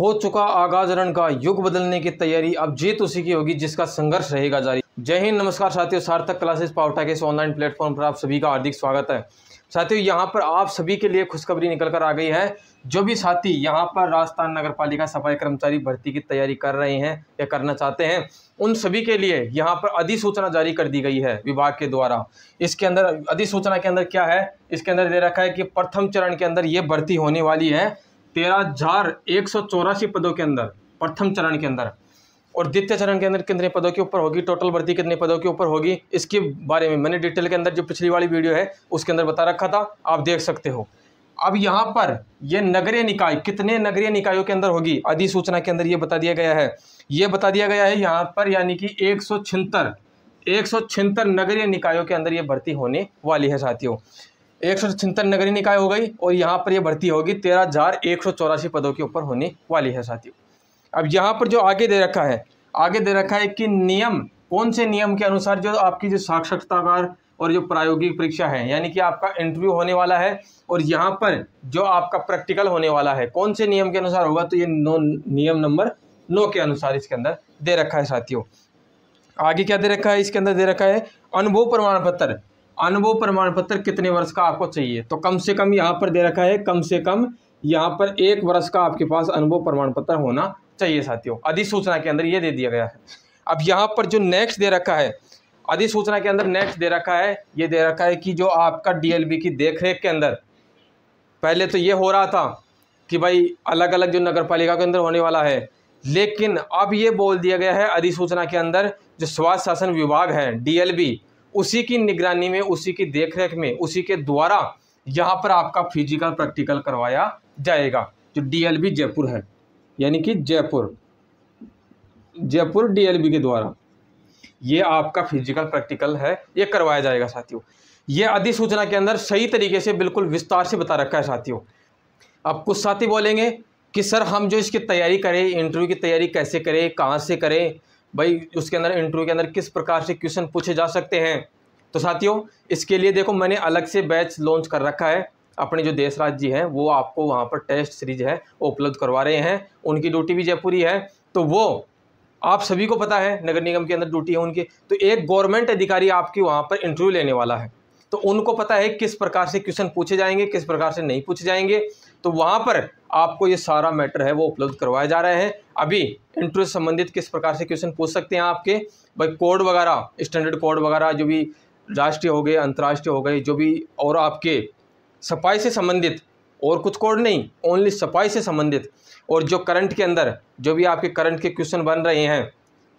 हो चुका आगाज रण का युग बदलने की तैयारी अब जीत उसी की होगी जिसका संघर्ष रहेगा जारी जय हिंद नमस्कार साथियों सार्थक क्लासेस पावटा के इस ऑनलाइन प्लेटफॉर्म पर आप सभी का हार्दिक स्वागत है साथियों यहाँ पर आप सभी के लिए खुशखबरी निकल कर आ गई है जो भी साथी यहाँ पर राजस्थान नगर पालिका सफाई कर्मचारी भर्ती की तैयारी कर रहे हैं या करना चाहते हैं उन सभी के लिए यहाँ पर अधिसूचना जारी कर दी गई है विभाग के द्वारा इसके अंदर अधिसूचना के अंदर क्या है इसके अंदर दे रखा है कि प्रथम चरण के अंदर ये भर्ती होने वाली है तेरह हजार एक सौ चौरासी पदों के अंदर प्रथम चरण के अंदर और द्वितीय चरण के अंदर कितने पदों के ऊपर होगी टोटल भर्ती कितने पदों के ऊपर होगी इसके बारे में मैंने डिटेल के अंदर जो पिछली वाली वीडियो है उसके अंदर बता रखा था आप देख सकते हो अब यहाँ पर यह नगरीय निकाय कितने नगरीय निकायों के अंदर होगी अधिसूचना के अंदर ये बता दिया गया है ये बता दिया गया है यहाँ पर यानी कि एक सौ छिहत्तर एक सौ छिहत्तर नगरीय निकायों के अंदर ये भर्ती होने वाली है साथियों एक सौ नगरी निकाय हो गई और यहाँ पर ये भर्ती होगी तेरह हज़ार एक सौ चौरासी पदों के ऊपर होने वाली है साथियों अब यहाँ पर जो आगे दे रखा है आगे दे रखा है कि नियम कौन से नियम के अनुसार जो आपकी जो साक्षरताकार और जो प्रायोगिक परीक्षा है यानी कि आपका इंटरव्यू होने वाला है और यहाँ पर जो आपका प्रैक्टिकल होने वाला है कौन से नियम के अनुसार होगा तो ये नो नियम नंबर नौ के अनुसार इसके अंदर दे रखा है साथियों आगे क्या दे रखा है इसके अंदर दे रखा है अनुभव प्रमाण पत्र अनुभव प्रमाण पत्र कितने वर्ष का आपको चाहिए तो कम से कम यहाँ पर दे रखा है कम से कम यहाँ पर एक वर्ष का आपके पास अनुभव प्रमाण पत्र होना चाहिए साथियों अधिसूचना के अंदर ये दे दिया गया है अब यहाँ पर जो नेक्स्ट दे रखा है अधिसूचना के अंदर नेक्स्ट दे रखा है ये दे रखा है कि जो आपका डीएलबी की देखरेख के अंदर पहले तो ये हो रहा था कि भाई अलग अलग जो नगर पालिका के अंदर होने वाला है लेकिन अब ये बोल दिया गया है अधिसूचना के अंदर जो स्वास्थ्य शासन विभाग है डी उसी की निगरानी में उसी की देखरेख में उसी के द्वारा यहाँ पर आपका फिजिकल प्रैक्टिकल करवाया जाएगा जो डीएलबी जयपुर है यानी कि जयपुर जयपुर डीएलबी के द्वारा ये आपका फिजिकल प्रैक्टिकल है ये करवाया जाएगा साथियों ये अधिसूचना के अंदर सही तरीके से बिल्कुल विस्तार से बता रखा है साथियों अब कुछ साथी बोलेंगे कि सर हम जो इसकी तैयारी करें इंटरव्यू की तैयारी कैसे करें कहाँ से करें भाई उसके अंदर इंटरव्यू के अंदर किस प्रकार से क्वेश्चन पूछे जा सकते हैं तो साथियों इसके लिए देखो मैंने अलग से बैच लॉन्च कर रखा है अपने जो देशराज जी हैं वो आपको वहाँ पर टेस्ट सीरीज है उपलब्ध करवा रहे हैं उनकी ड्यूटी भी जयपुरी है तो वो आप सभी को पता है नगर निगम के अंदर ड्यूटी है उनकी तो एक गवर्नमेंट अधिकारी आपकी वहाँ पर इंटरव्यू लेने वाला है तो उनको पता है किस प्रकार से क्वेश्चन पूछे जाएंगे किस प्रकार से नहीं पूछे जाएंगे तो वहाँ पर आपको ये सारा मैटर है वो उपलब्ध करवाया जा रहा है अभी इंटरव्यू संबंधित किस प्रकार से क्वेश्चन पूछ सकते हैं आपके भाई कोड वगैरह स्टैंडर्ड कोड वगैरह जो भी राष्ट्रीय हो गए अंतर्राष्ट्रीय हो गए जो भी और आपके सफाई से संबंधित और कुछ कोड नहीं ओनली सफाई से संबंधित और जो करंट के अंदर जो भी आपके करंट के क्वेश्चन बन रहे हैं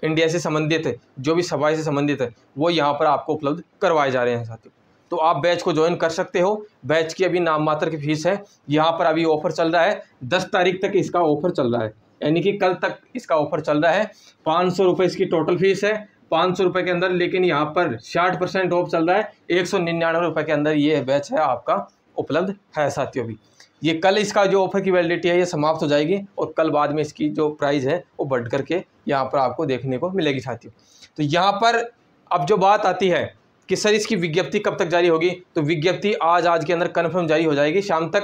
इंडिया से संबंधित जो भी सफाई से संबंधित है वो यहाँ पर आपको उपलब्ध करवाए जा रहे हैं साथियों तो आप बैच को ज्वाइन कर सकते हो बैच की अभी नाम मात्र की फ़ीस है यहाँ पर अभी ऑफ़र चल रहा है दस तारीख तक इसका ऑफ़र चल रहा है यानी कि कल तक इसका ऑफ़र चल रहा है पाँच सौ रुपये इसकी टोटल फ़ीस है पाँच सौ रुपये के अंदर लेकिन यहाँ पर साठ परसेंट ऑफ चल रहा है एक सौ निन्यानवे रुपये के अंदर ये बैच है आपका उपलब्ध है साथियों भी ये कल इसका जो ऑफ़र की वैलिडिटी है ये समाप्त हो जाएगी और कल बाद में इसकी जो प्राइस है वो बढ़ करके यहाँ पर आपको देखने को मिलेगी साथियों तो यहाँ पर अब जो बात आती है कि सर इसकी विज्ञप्ति कब तक जारी होगी तो विज्ञप्ति आज आज के अंदर कन्फर्म जारी हो जाएगी शाम तक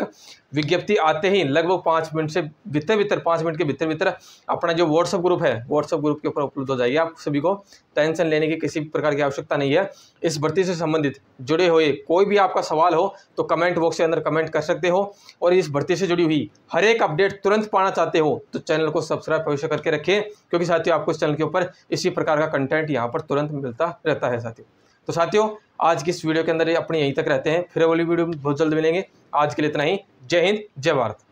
विज्ञप्ति आते ही लगभग पाँच मिनट से भीतर भीतर पाँच मिनट के भीतर भीतर अपना जो व्हाट्सअप ग्रुप है व्हाट्सअप ग्रुप के ऊपर उपलब्ध हो जाएगी आप सभी को टेंशन लेने की किसी प्रकार की आवश्यकता नहीं है इस भर्ती से संबंधित जुड़े हुए कोई भी आपका सवाल हो तो कमेंट बॉक्स के अंदर कमेंट कर सकते हो और इस भर्ती से जुड़ी हुई हर एक अपडेट तुरंत पाना चाहते हो तो चैनल को सब्सक्राइब अवश्य करके रखें क्योंकि साथियों आपको इस चैनल के ऊपर इसी प्रकार का कंटेंट यहाँ पर तुरंत मिलता रहता है साथियों तो साथियों आज की इस वीडियो के अंदर अपनी यहीं तक रहते हैं फिर अगली वीडियो में बहुत जल्द मिलेंगे आज के लिए इतना ही जय हिंद जय भारत